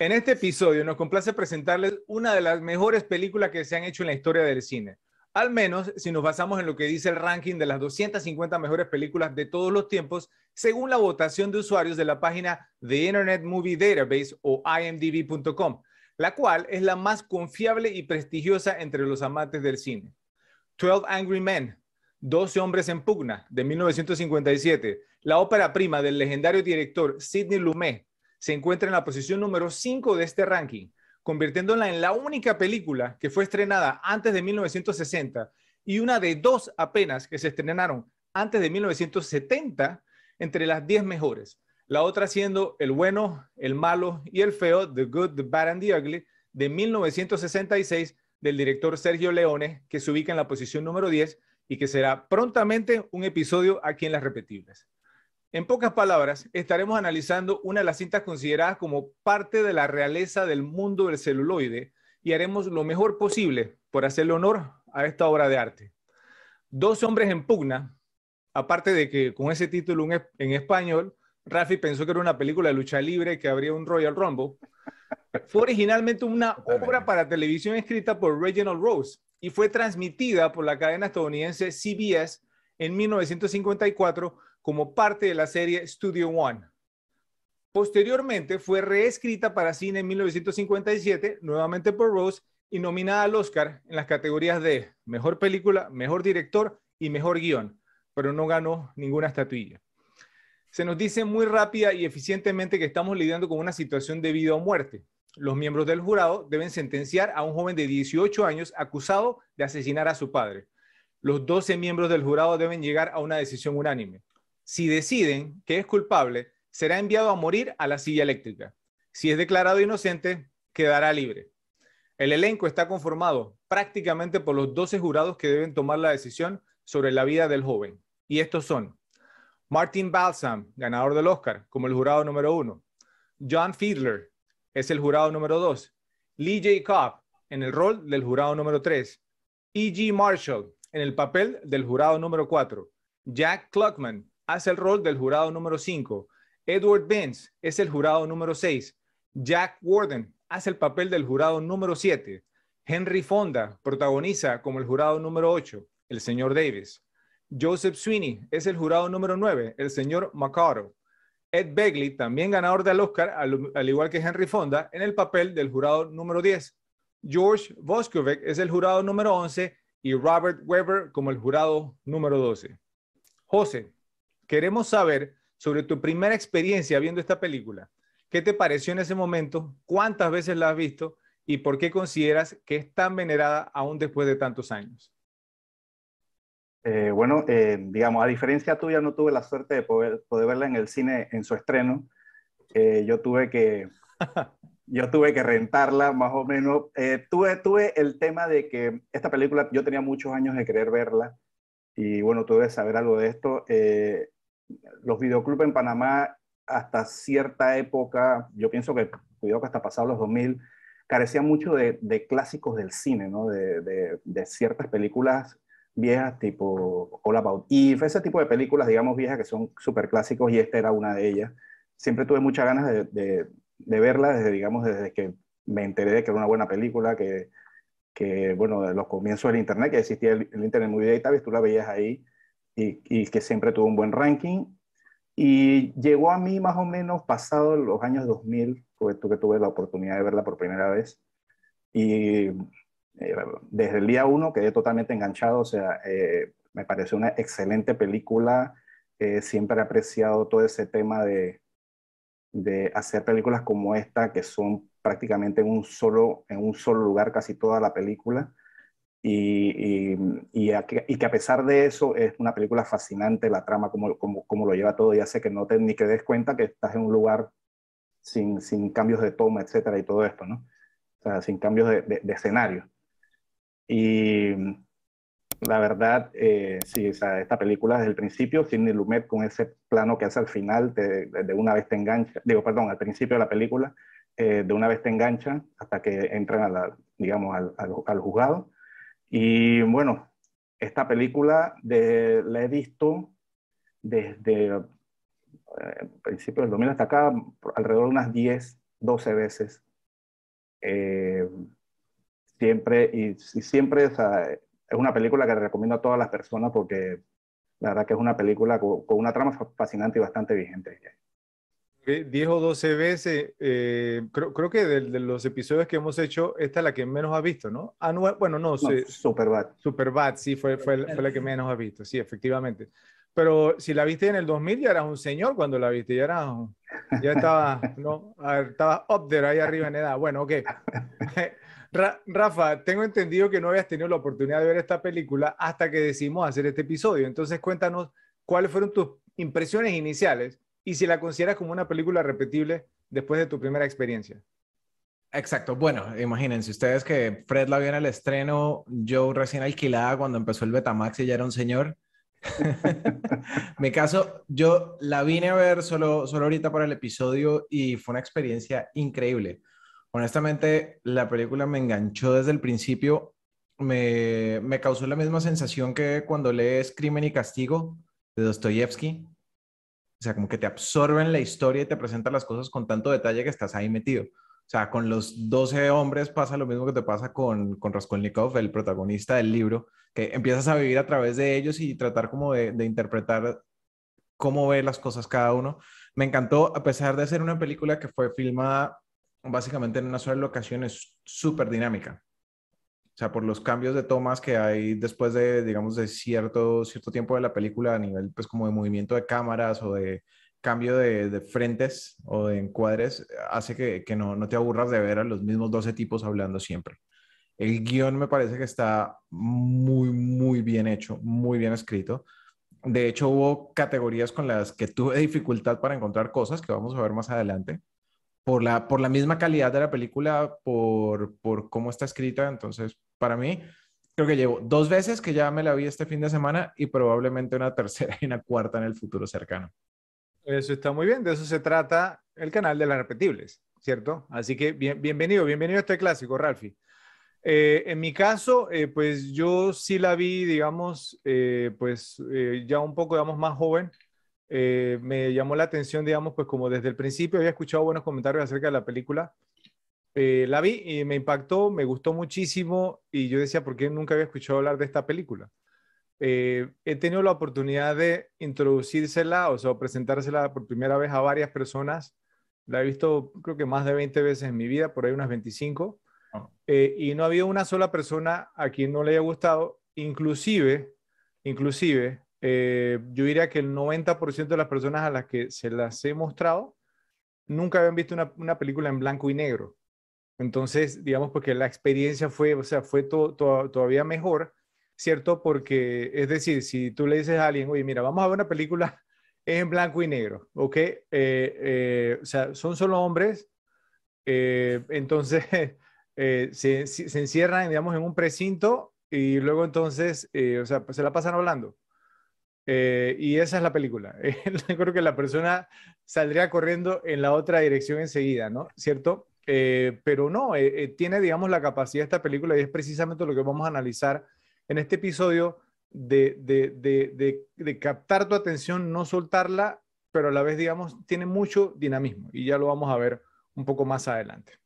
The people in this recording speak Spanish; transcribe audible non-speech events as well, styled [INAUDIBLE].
En este episodio nos complace presentarles una de las mejores películas que se han hecho en la historia del cine. Al menos si nos basamos en lo que dice el ranking de las 250 mejores películas de todos los tiempos, según la votación de usuarios de la página The Internet Movie Database o imdb.com, la cual es la más confiable y prestigiosa entre los amantes del cine. 12 Angry Men, 12 Hombres en Pugna, de 1957, la ópera prima del legendario director Sidney Lumet, se encuentra en la posición número 5 de este ranking, convirtiéndola en la única película que fue estrenada antes de 1960 y una de dos apenas que se estrenaron antes de 1970 entre las 10 mejores. La otra siendo El bueno, el malo y el feo, The Good, the Bad and the Ugly, de 1966 del director Sergio Leone, que se ubica en la posición número 10 y que será prontamente un episodio aquí en Las Repetibles. En pocas palabras, estaremos analizando una de las cintas consideradas como parte de la realeza del mundo del celuloide y haremos lo mejor posible por hacerle honor a esta obra de arte. Dos hombres en pugna, aparte de que con ese título en español, Rafi pensó que era una película de lucha libre que habría un Royal Rumble, fue originalmente una obra para televisión escrita por Reginald Rose y fue transmitida por la cadena estadounidense CBS en 1954 como parte de la serie Studio One. Posteriormente fue reescrita para cine en 1957, nuevamente por Rose, y nominada al Oscar en las categorías de Mejor Película, Mejor Director y Mejor Guión, pero no ganó ninguna estatuilla. Se nos dice muy rápida y eficientemente que estamos lidiando con una situación de vida o muerte. Los miembros del jurado deben sentenciar a un joven de 18 años acusado de asesinar a su padre. Los 12 miembros del jurado deben llegar a una decisión unánime si deciden que es culpable, será enviado a morir a la silla eléctrica. Si es declarado inocente, quedará libre. El elenco está conformado prácticamente por los 12 jurados que deben tomar la decisión sobre la vida del joven. Y estos son Martin Balsam, ganador del Oscar, como el jurado número uno. John Fiedler es el jurado número dos. Lee J. Cobb en el rol del jurado número tres. E.G. Marshall en el papel del jurado número cuatro. Jack Kluckman hace el rol del jurado número 5. Edward Benz es el jurado número 6. Jack Warden hace el papel del jurado número 7. Henry Fonda protagoniza como el jurado número 8, el señor Davis. Joseph Sweeney es el jurado número 9, el señor Macaro. Ed Begley, también ganador del Oscar, al, igual que Henry Fonda, en el papel del jurado número 10. George Voskovec es el jurado número 11 y Robert Weber como el jurado número 12. José, Queremos saber sobre tu primera experiencia viendo esta película. ¿Qué te pareció en ese momento? ¿Cuántas veces la has visto? ¿Y por qué consideras que es tan venerada aún después de tantos años? Eh, bueno, eh, digamos, a diferencia tuya, no tuve la suerte de poder, poder verla en el cine en su estreno. Eh, yo tuve que [LAUGHS] yo tuve que rentarla más o menos. tuve, tuve el tema de que esta película yo tenía muchos años de querer verla y bueno, tuve que saber algo de esto los videoclubes en Panamá hasta cierta época, yo pienso que, cuidado que hasta pasado los 2000, carecían mucho de, clásicos del cine, de, ciertas películas viejas tipo All About fue ese tipo de películas, digamos, viejas que son súper clásicos y esta era una de ellas. Siempre tuve muchas ganas de, verla desde, digamos, desde que me enteré de que era una buena película, que, bueno, de los comienzos del Internet, que existía el, el Internet Movie Database, tú la veías ahí y, que siempre tuvo un buen ranking. Y llegó a mí más o menos pasado los años 2000, que tuve, la oportunidad de verla por primera vez. Y eh, desde el día uno quedé totalmente enganchado, o sea, eh, me pareció una excelente película. Eh, siempre he apreciado todo ese tema de, de hacer películas como esta, que son prácticamente en un solo, en un solo lugar casi toda la película. Y, y, que, a pesar de eso es una película fascinante, la trama, como, lo lleva todo, y hace que no te, ni que des cuenta que estás en un lugar sin, sin cambios de toma, etcétera, y todo esto, ¿no? O sea, sin cambios de, de, escenario. Y la verdad, eh, sí, o sea, esta película desde el principio, Sidney Lumet con ese plano que hace al final, de una vez te engancha, digo, perdón, al principio de la película, eh, de una vez te engancha hasta que entran a digamos, al, al juzgado y bueno, esta película de, la he visto desde principio eh, principios del 2000 hasta acá, alrededor de unas 10, 12 veces. Eh, siempre, y, siempre es una película que recomiendo a todas las personas porque la verdad que es una película con una trama fascinante y bastante vigente. 10 o 12 veces, eh, creo, creo, que de, los episodios que hemos hecho, esta es la que menos ha visto, ¿no? Ah, bueno, no, no bad Superbad. Superbad, sí, fue, fue, la que menos ha visto, sí, efectivamente. Pero si la viste en el 2000, ya eras un señor cuando la viste, ya eras, ya estaba [LAUGHS] ¿no? Ah, estabas up there, ahí arriba en edad. Bueno, ok. [LAUGHS] Rafa, tengo entendido que no habías tenido la oportunidad de ver esta película hasta que decidimos hacer este episodio. Entonces, cuéntanos cuáles fueron tus impresiones iniciales y si la consideras como una película repetible después de tu primera experiencia. Exacto. Bueno, imagínense ustedes que Fred la vio en el estreno, yo recién alquilada cuando empezó el Betamax y ya era un señor. [LAUGHS] Mi caso, yo la vine a ver solo, solo ahorita para el episodio y fue una experiencia increíble. Honestamente, la película me enganchó desde el principio. Me, me causó la misma sensación que cuando lees Crimen y Castigo de Dostoyevsky, o sea, como que te absorben la historia y te presentan las cosas con tanto detalle que estás ahí metido. O sea, con los 12 hombres pasa lo mismo que te pasa con, con Raskolnikov, el protagonista del libro, que empiezas a vivir a través de ellos y tratar como de, de interpretar cómo ve las cosas cada uno. Me encantó, a pesar de ser una película que fue filmada básicamente en una sola locación, es súper dinámica. O sea, por los cambios de tomas que hay después de, digamos, de cierto, cierto tiempo de la película a nivel, pues, como de movimiento de cámaras o de cambio de, frentes o de encuadres, hace que, que no, no te aburras de ver a los mismos 12 tipos hablando siempre. El guión me parece que está muy, muy bien hecho, muy bien escrito. De hecho, hubo categorías con las que tuve dificultad para encontrar cosas que vamos a ver más adelante. Por la, por la misma calidad de la película, por, por cómo está escrita, entonces para mí, creo que llevo dos veces que ya me la vi este fin de semana y probablemente una tercera y una cuarta en el futuro cercano. Eso está muy bien, de eso se trata el canal de las repetibles, ¿cierto? Así que bienvenido, bienvenido a este clásico, Ralfi. Eh, en mi caso, eh, pues yo sí la vi, digamos, eh, pues ya un poco, digamos, más joven. me llamó la atención, digamos, pues como desde el principio había escuchado buenos comentarios acerca de la película. Eh, la vi y me impactó, me gustó muchísimo y yo decía, ¿por qué nunca había escuchado hablar de esta película? Eh, he tenido la oportunidad de introducírsela, o sea, presentársela por primera vez a varias personas. La he visto creo que más de 20 veces en mi vida, por ahí unas 25. Ah. Eh, y no había una sola persona a quien no le haya gustado. Inclusive, inclusive, yo diría que el 90% de las personas a las que se las he mostrado nunca habían visto una película en blanco y negro. Entonces, digamos, porque la experiencia fue, o sea, fue todavía mejor, ¿cierto? Porque, es decir, si tú le dices a alguien, oye, mira, vamos a ver una película [LAUGHS] en blanco y negro, ¿ok? Eh, eh, o sea, son solo hombres, eh, entonces [LAUGHS] se, encierran, digamos, en un precinto y luego entonces, o sea, pues, se la pasan hablando. y esa es la película. [LAUGHS] Yo creo que la persona saldría corriendo en la otra dirección enseguida, ¿no? ¿Cierto? Eh, pero no, eh, eh, tiene, digamos, la capacidad de esta película y es precisamente lo que vamos a analizar en este episodio de, de, captar tu atención, no soltarla, pero a la vez, digamos, tiene mucho dinamismo y ya lo vamos a ver un poco más adelante.